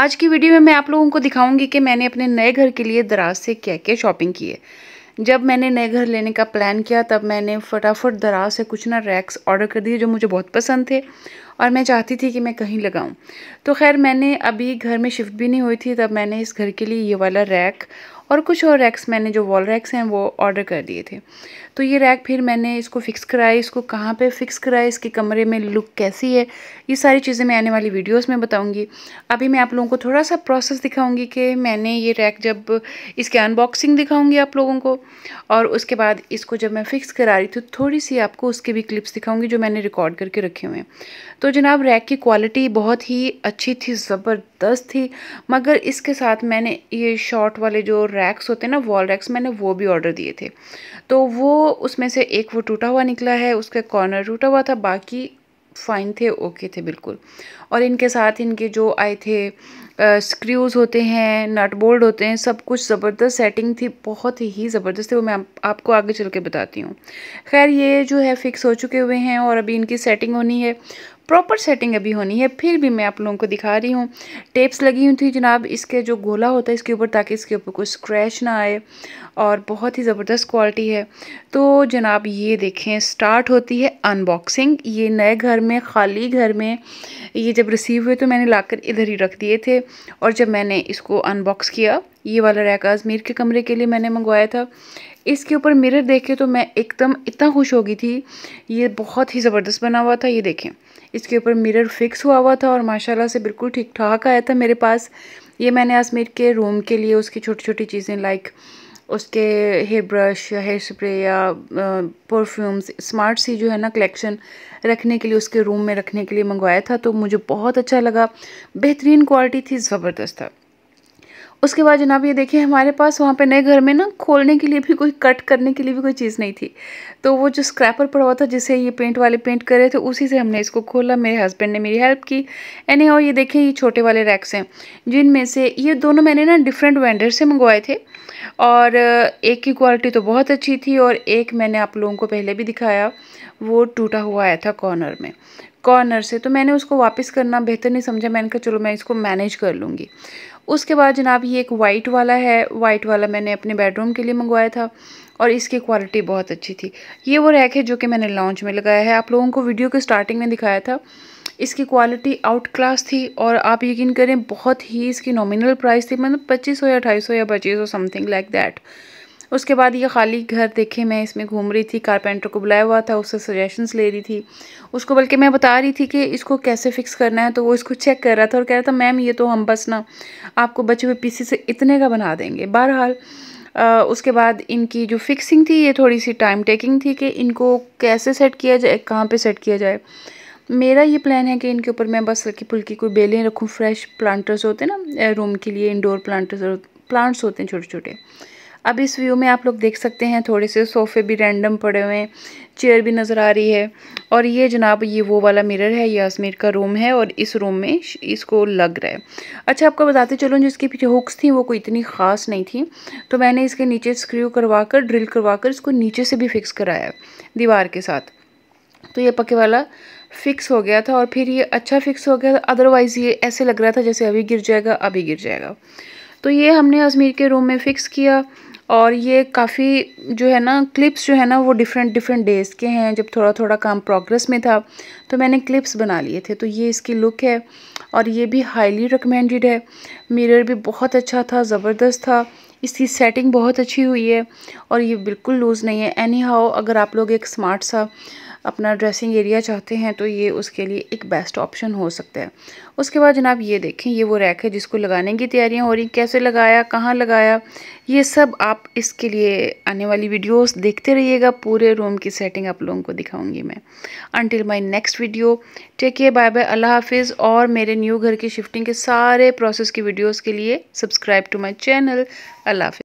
आज की वीडियो में मैं आप लोगों को दिखाऊंगी कि मैंने अपने नए घर के लिए दराज से क्या क्या शॉपिंग की है जब मैंने नए घर लेने का प्लान किया तब मैंने फटाफट दराज से कुछ ना रैक्स ऑर्डर कर दिए जो मुझे बहुत पसंद थे और मैं चाहती थी कि मैं कहीं लगाऊं तो खैर मैंने अभी घर में शिफ्ट भी नहीं हुई थी तब मैंने इस घर के लिए ये वाला रैक और कुछ और रैक्स मैंने जो वॉल रैक्स हैं वो ऑर्डर कर दिए थे तो ये रैक फिर मैंने इसको फ़िक्स कराया इसको कहाँ पे फ़िक्स कराया इसके कमरे में लुक कैसी है ये सारी चीज़ें मैं आने वाली वीडियोस में बताऊँगी अभी मैं आप लोगों को थोड़ा सा प्रोसेस दिखाऊँगी कि मैंने ये रैक जब इसके अनबॉक्सिंग दिखाऊँगी आप लोगों को और उसके बाद इसको जब मैं फ़िक्स करा रही थी थोड़ी सी आपको उसके भी क्लिप्स दिखाऊँगी जो मैंने रिकॉर्ड करके रखे हुए हैं तो जनाब रैक की क्वालिटी बहुत ही अच्छी थी ज़बरदस्त थी मगर इसके साथ मैंने ये शॉर्ट वाले जो रैक्स होते हैं ना वॉल रैक्स मैंने वो भी ऑर्डर दिए थे तो वो उसमें से एक वो टूटा हुआ निकला है उसका कॉर्नर टूटा हुआ था बाकी फाइन थे ओके थे बिल्कुल और इनके साथ इनके जो आए थे स्क्रूज़ होते हैं नट बोल्ड होते हैं सब कुछ ज़बरदस्त सेटिंग थी बहुत ही ज़बरदस्त थी वो मैं आप, आपको आगे चल के बताती हूँ खैर ये जो है फ़िक्स हो चुके हुए हैं और अभी इनकी सेटिंग होनी है प्रॉपर सेटिंग अभी होनी है फिर भी मैं आप लोगों को दिखा रही हूँ टेप्स लगी हुई थी जनाब इसके जो गोला होता है इसके ऊपर ताकि इसके ऊपर कोई स्क्रैच ना आए और बहुत ही ज़बरदस्त क्वालिटी है तो जनाब ये देखें स्टार्ट होती है अनबॉक्सिंग ये नए घर में खाली घर में ये जब रिसीव हुए तो मैंने लाकर इधर ही रख दिए थे और जब मैंने इसको अनबॉक्स किया ये वाला रैक अजमेर के कमरे के लिए मैंने मंगवाया था इसके ऊपर मिरर देखे तो मैं एकदम इतना खुश हो गई थी ये बहुत ही ज़बरदस्त बना हुआ था ये देखें इसके ऊपर मिरर फिक्स हुआ हुआ था और माशाल्लाह से बिल्कुल ठीक ठाक आया था मेरे पास ये मैंने आजमेर के रूम के लिए उसकी छोटी छोटी चीज़ें लाइक उसके हेयर ब्रश या हेयर स्प्रे या परफ्यूम्स स्मार्ट सी जो है ना कलेक्शन रखने के लिए उसके रूम में रखने के लिए मंगवाया था तो मुझे बहुत अच्छा लगा बेहतरीन क्वालिटी थी ज़बरदस्त था उसके बाद जनाब ये देखिए हमारे पास वहाँ पे नए घर में ना खोलने के लिए भी कोई कट करने के लिए भी कोई चीज़ नहीं थी तो वो जो स्क्रैपर पड़ा हुआ था जिसे ये पेंट वाले पेंट कर रहे थे उसी से हमने इसको खोला मेरे हस्बैंड ने मेरी हेल्प की एनी और ये देखिए ये छोटे वाले रैक्स हैं जिनमें से ये दोनों मैंने ना डिफरेंट वेंडर से मंगवाए थे और एक की क्वालिटी तो बहुत अच्छी थी और एक मैंने आप लोगों को पहले भी दिखाया वो टूटा हुआ आया था कॉर्नर में कॉर्नर से तो मैंने उसको वापस करना बेहतर नहीं समझा मैंने कहा चलो मैं इसको मैनेज कर लूँगी उसके बाद जनाब ये एक वाइट वाला है वाइट वाला मैंने अपने बेडरूम के लिए मंगवाया था और इसकी क्वालिटी बहुत अच्छी थी ये वो रैक है जो कि मैंने लॉन्च में लगाया है आप लोगों को वीडियो के स्टार्टिंग में दिखाया था इसकी क्वालिटी आउट क्लास थी और आप यकीन करें बहुत ही इसकी नॉमिनल प्राइस थी मतलब पच्चीस सौ या अठाईस सौ या पच्चीस सौ समथिंग लाइक दैट उसके बाद ये खाली घर देखे मैं इसमें घूम रही थी कारपेंटर को बुलाया हुआ था उससे सजेशंस ले रही थी उसको बल्कि मैं बता रही थी कि इसको कैसे फिक्स करना है तो वो इसको चेक कर रहा था और कह रहा था मैम ये तो हम बस ना आपको बचे हुए पीसी से इतने का बना देंगे बहरहाल उसके बाद इनकी जो फिक्सिंग थी ये थोड़ी सी टाइम टेकिंग थी कि इनको कैसे सेट किया जाए कहाँ पर सेट किया जाए मेरा ये प्लान है कि इनके ऊपर मैं बस हल्की फुल्की कोई बेलें रखूँ फ्रेश प्लांटर्स होते हैं ना रूम के लिए इंडोर प्लांटर्स प्लांट्स होते हैं छोटे छोटे अब इस व्यू में आप लोग देख सकते हैं थोड़े से सोफ़े भी रैंडम पड़े हुए हैं चेयर भी नज़र आ रही है और ये जनाब ये वो वाला मिरर है अजमेर का रूम है और इस रूम में इसको लग रहा है अच्छा आपको बताते चलो इसकी पीछे हुक्स थी वो कोई इतनी ख़ास नहीं थी तो मैंने इसके नीचे स्क्रू करवा कर ड्रिल करवा कर इसको नीचे से भी फिक्स कराया दीवार के साथ तो ये पके वाला फिक्स हो गया था और फिर ये अच्छा फिक्स हो गया था अदरवाइज़ ये ऐसे लग रहा था जैसे अभी गिर जाएगा अभी गिर जाएगा तो ये हमने अजमेर के रूम में फ़िक्स किया और ये काफ़ी जो है ना क्लिप्स जो है ना वो डिफरेंट डिफरेंट डेज़ के हैं जब थोड़ा थोड़ा काम प्रोग्रेस में था तो मैंने क्लिप्स बना लिए थे तो ये इसकी लुक है और ये भी हाईली रिकमेंडेड है मिरर भी बहुत अच्छा था ज़बरदस्त था इसकी सेटिंग बहुत अच्छी हुई है और ये बिल्कुल लूज़ नहीं है एनी हाउ अगर आप लोग एक स्मार्ट सा अपना ड्रेसिंग एरिया चाहते हैं तो ये उसके लिए एक बेस्ट ऑप्शन हो सकता है उसके बाद जनाब ये देखें ये वो रैक है जिसको लगाने की तैयारियां हो रही कैसे लगाया कहाँ लगाया ये सब आप इसके लिए आने वाली वीडियोस देखते रहिएगा पूरे रूम की सेटिंग आप लोगों को दिखाऊंगी मैं until my next video take care bye bye अल्लाह हाफिज़ और मेरे न्यू घर की शिफ्टिंग के सारे प्रोसेस की वीडियोज़ के लिए subscribe to my channel Allah